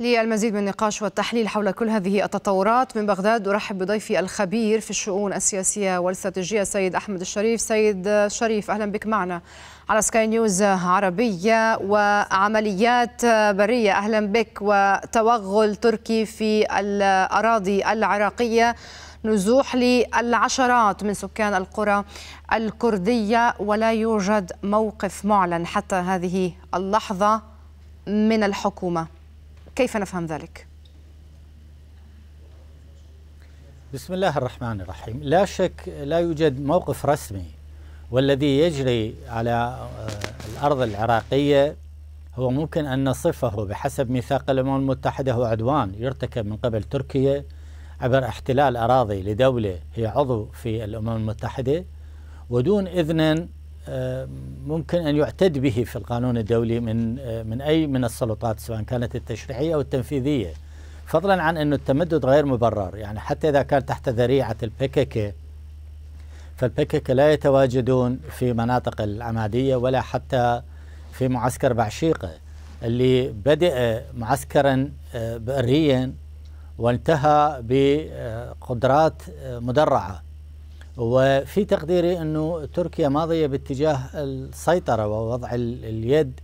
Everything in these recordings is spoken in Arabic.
للمزيد من النقاش والتحليل حول كل هذه التطورات من بغداد أرحب بضيفي الخبير في الشؤون السياسية والاستراتيجية سيد أحمد الشريف سيد شريف أهلا بك معنا على سكاي نيوز عربية وعمليات برية أهلا بك وتوغل تركي في الأراضي العراقية نزوح للعشرات من سكان القرى الكردية ولا يوجد موقف معلن حتى هذه اللحظة من الحكومة كيف نفهم ذلك؟ بسم الله الرحمن الرحيم لا شك لا يوجد موقف رسمي والذي يجري على آه، الأرض العراقية هو ممكن أن نصفه بحسب ميثاق الأمم المتحدة هو عدوان يرتكب من قبل تركيا عبر احتلال أراضي لدولة هي عضو في الأمم المتحدة ودون إذن ممكن ان يعتد به في القانون الدولي من من اي من السلطات سواء كانت التشريعيه او التنفيذيه فضلا عن انه التمدد غير مبرر يعني حتى اذا كان تحت ذريعه البككه فالبككه لا يتواجدون في مناطق العماديه ولا حتى في معسكر بعشيقه اللي بدأ معسكرا آه، بريا وانتهى بقدرات آه، مدرعه وفي تقديري أنه تركيا ماضية باتجاه السيطرة ووضع اليد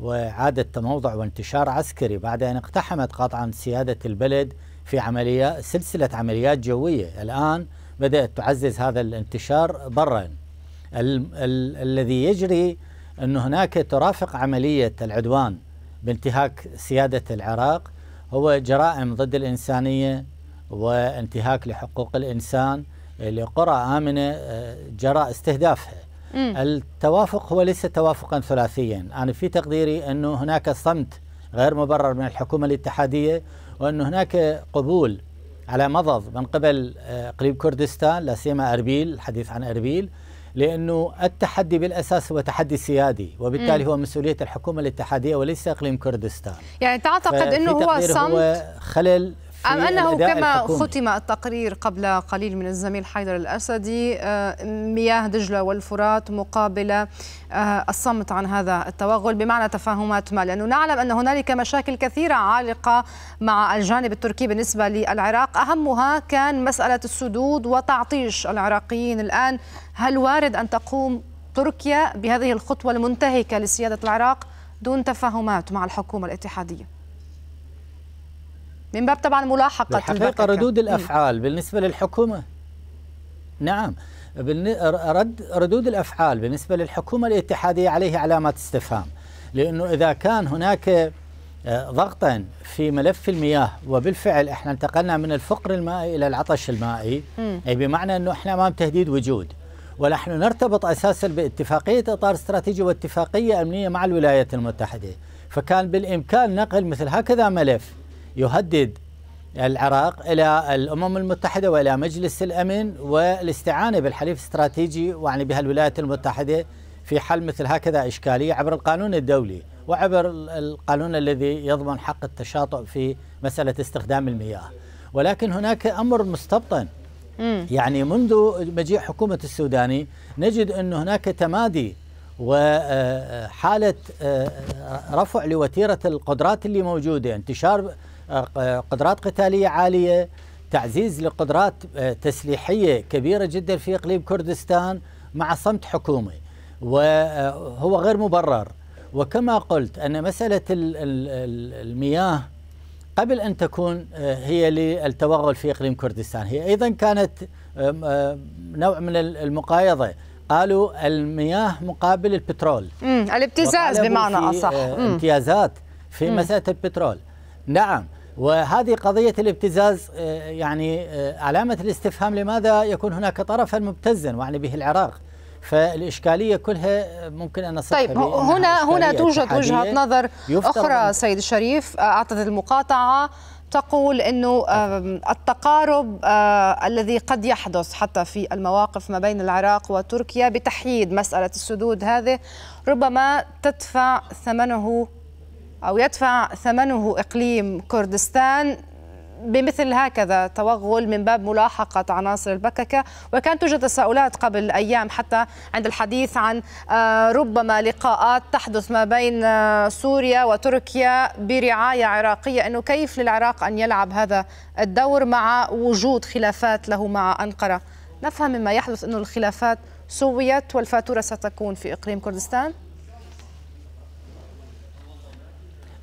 وإعادة تموضع وانتشار عسكري بعد أن اقتحمت قطعا سيادة البلد في عملية سلسلة عمليات جوية الآن بدأت تعزز هذا الانتشار برا ال ال الذي يجري أن هناك ترافق عملية العدوان بانتهاك سيادة العراق هو جرائم ضد الإنسانية وانتهاك لحقوق الإنسان لقرى آمنة آه، جرى استهدافها مم. التوافق هو ليس توافقا ثلاثيا أنا يعني في تقديري أنه هناك صمت غير مبرر من الحكومة الاتحادية وأن هناك قبول على مضض من قبل اقليم آه، كردستان لا سيما اربيل الحديث عن اربيل لانه التحدي بالاساس هو تحدي سيادي وبالتالي مم. هو مسؤوليه الحكومه الاتحاديه وليس اقليم كردستان يعني تعتقد انه هو صمت هو خلل أم أنه كما الحكومي. ختم التقرير قبل قليل من الزميل حيدر الأسدي آه، مياه دجلة والفرات مقابل آه، الصمت عن هذا التوغل بمعنى تفاهمات ما لأنه نعلم أن هنالك مشاكل كثيرة عالقة مع الجانب التركي بالنسبة للعراق أهمها كان مسألة السدود وتعطيش العراقيين الآن هل وارد أن تقوم تركيا بهذه الخطوة المنتهكة لسيادة العراق دون تفاهمات مع الحكومة الاتحادية من باب طبعا ملاحقة الحقيقة ردود الأفعال بالنسبة للحكومة نعم رد ردود الأفعال بالنسبة للحكومة الاتحادية عليه علامات استفهام لأنه إذا كان هناك آه، ضغطا في ملف المياه وبالفعل احنا انتقلنا من الفقر المائي الى العطش المائي م. اي بمعنى انه احنا امام تهديد وجود ونحن نرتبط اساسا باتفاقيه اطار استراتيجي واتفاقيه امنيه مع الولايات المتحده فكان بالامكان نقل مثل هكذا ملف يهدد العراق إلى الأمم المتحدة وإلى مجلس الأمن والاستعانة بالحليف الاستراتيجي ويعني بها الولايات المتحدة في حل مثل هكذا إشكالية عبر القانون الدولي وعبر القانون الذي يضمن حق التشاطئ في مسألة استخدام المياه ولكن هناك أمر مستبطن يعني منذ مجيء حكومة السوداني نجد أن هناك تمادي وحالة آه، آه، آه، رفع لوتيرة القدرات اللي موجودة انتشار آه، قدرات قتالية عالية تعزيز لقدرات آه، تسليحية كبيرة جدا في إقليم كردستان مع صمت حكومي وهو آه، غير مبرر وكما قلت أن مسألة المياه قبل أن تكون هي للتوغل في إقليم كردستان هي أيضا كانت نوع من المقايضة قالوا المياه مقابل البترول الابتزاز بمعنى أصح امتيازات في مسألة البترول نعم وهذه قضية الابتزاز آه، يعني آه، علامة الاستفهام لماذا يكون هناك طرفا مبتزا وعن يعني به العراق فالإشكالية كلها ممكن أن نصفها طيب هنا هنا توجد وجهة نظر أخرى سيد الشريف آه، أعطت المقاطعة تقول انه التقارب الذي قد يحدث حتى في المواقف ما بين العراق وتركيا بتحييد مساله السدود هذه ربما تدفع ثمنه أو يدفع ثمنه إقليم كردستان بمثل هكذا توغل من باب ملاحقة عناصر البككة وكانت توجد تساؤلات قبل أيام حتى عند الحديث عن آه، ربما لقاءات تحدث ما بين آه، سوريا وتركيا برعاية عراقية أنه كيف للعراق أن يلعب هذا الدور مع وجود خلافات له مع أنقرة نفهم مما يحدث أنه الخلافات سويت والفاتورة ستكون في إقليم كردستان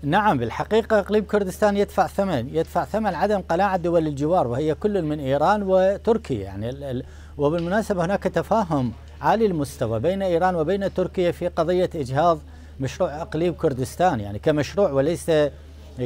نعم بالحقيقة إقليم كردستان يدفع ثمن يدفع ثمن عدم قناعة دول الجوار وهي كل من إيران وتركيا يعني وبالمناسبة هناك تفاهم عالي المستوى بين إيران وبين تركيا في قضية إجهاض مشروع إقليم كردستان يعني كمشروع وليس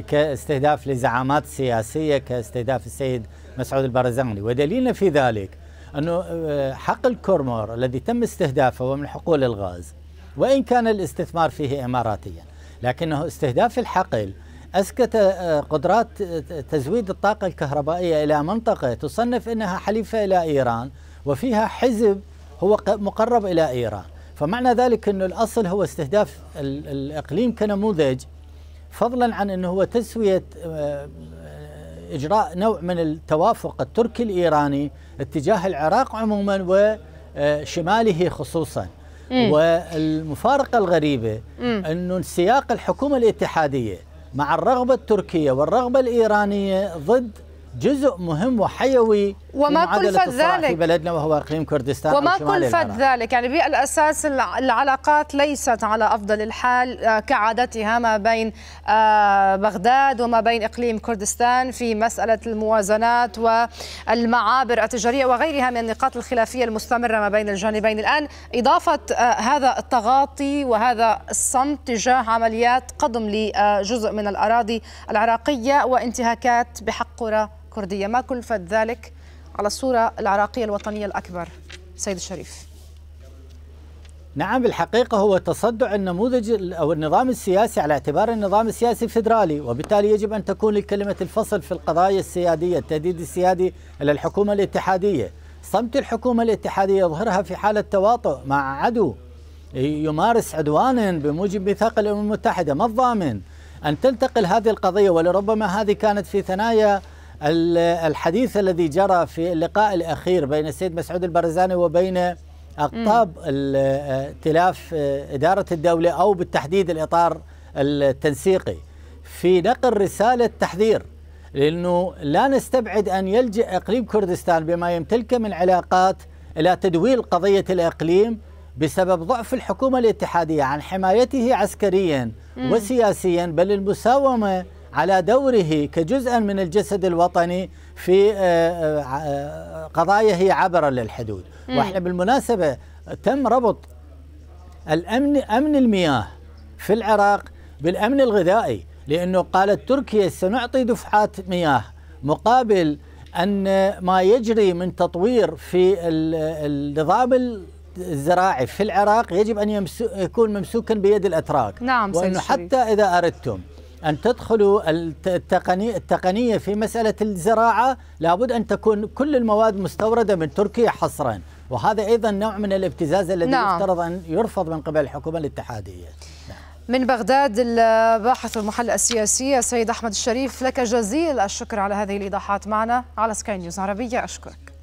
كاستهداف لزعامات سياسية كاستهداف السيد مسعود البرزاني ودليلنا في ذلك أنه آه، حق الكورمور الذي تم استهدافه ومن من حقول الغاز وإن كان الاستثمار فيه إماراتياً لكنه استهداف الحقل أسكت آه، قدرات آه، تزويد الطاقة الكهربائية إلى منطقة تصنف أنها حليفة إلى إيران وفيها حزب هو مقرب إلى إيران فمعنى ذلك أن الأصل هو استهداف الإقليم كنموذج فضلا عن أنه هو تسوية آه، إجراء نوع من التوافق التركي الإيراني اتجاه العراق عموما وشماله خصوصا والمفارقة الغريبة أن سياق الحكومة الاتحادية مع الرغبة التركية والرغبة الإيرانية ضد جزء مهم وحيوي وما كلفت ذلك في بلدنا وهو اقليم كردستان وما كلفت ذلك يعني بالاساس العلاقات ليست على افضل الحال آه، كعادتها ما بين آه، بغداد وما بين اقليم كردستان في مساله الموازنات والمعابر التجاريه وغيرها من النقاط الخلافيه المستمره ما بين الجانبين الان اضافه آه، هذا التغاطي وهذا الصمت تجاه عمليات قضم لجزء من الاراضي العراقيه وانتهاكات بحق قرى كرديه ما كلفت ذلك على الصورة العراقية الوطنية الأكبر سيد الشريف نعم بالحقيقة هو تصدع النموذج أو النظام السياسي على اعتبار النظام السياسي فيدرالي وبالتالي يجب أن تكون الكلمة الفصل في القضايا السيادية التهديد السيادي إلى الحكومة الاتحادية صمت الحكومة الاتحادية يظهرها في حالة تواطؤ مع عدو يمارس عدوانا بموجب ميثاق الأمم المتحدة ما الضامن أن تنتقل هذه القضية ولربما هذه كانت في ثنايا الحديث الذي جرى في اللقاء الأخير بين السيد مسعود البرزاني وبين أقطاب تلاف إدارة الدولة أو بالتحديد الإطار التنسيقي في نقل رسالة تحذير لأنه لا نستبعد أن يلجأ إقليم كردستان بما يمتلكه من علاقات إلى تدويل قضية الإقليم بسبب ضعف الحكومة الاتحادية عن حمايته عسكريا وسياسيا بل المساومة على دوره كجزء من الجسد الوطني في آه، آه، آه، قضايا هي عبرة للحدود وإحنا بالمناسبة تم ربط الأمن أمن المياه في العراق بالأمن الغذائي لأنه قالت تركيا سنعطي دفعات مياه مقابل أن ما يجري من تطوير في النظام الزراعي في العراق يجب أن يكون ممسوكا بيد الأتراك نعم وأنه حتى إذا أردتم أن تدخلوا التقنية, التقنية في مسألة الزراعة لابد أن تكون كل المواد مستوردة من تركيا حصرا وهذا أيضا نوع من الابتزاز الذي نعم. يفترض أن يرفض من قبل الحكومة الاتحادية نعم. من بغداد الباحث والمحلل السياسي السيد أحمد الشريف لك جزيل الشكر على هذه الإيضاحات معنا على سكاي نيوز عربية أشكرك